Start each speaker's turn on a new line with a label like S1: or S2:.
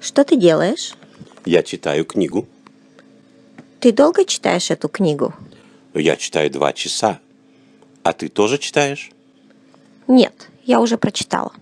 S1: Что ты делаешь?
S2: Я читаю книгу.
S1: Ты долго читаешь эту книгу?
S2: Я читаю два
S3: часа. А ты тоже читаешь? Нет, я уже прочитала.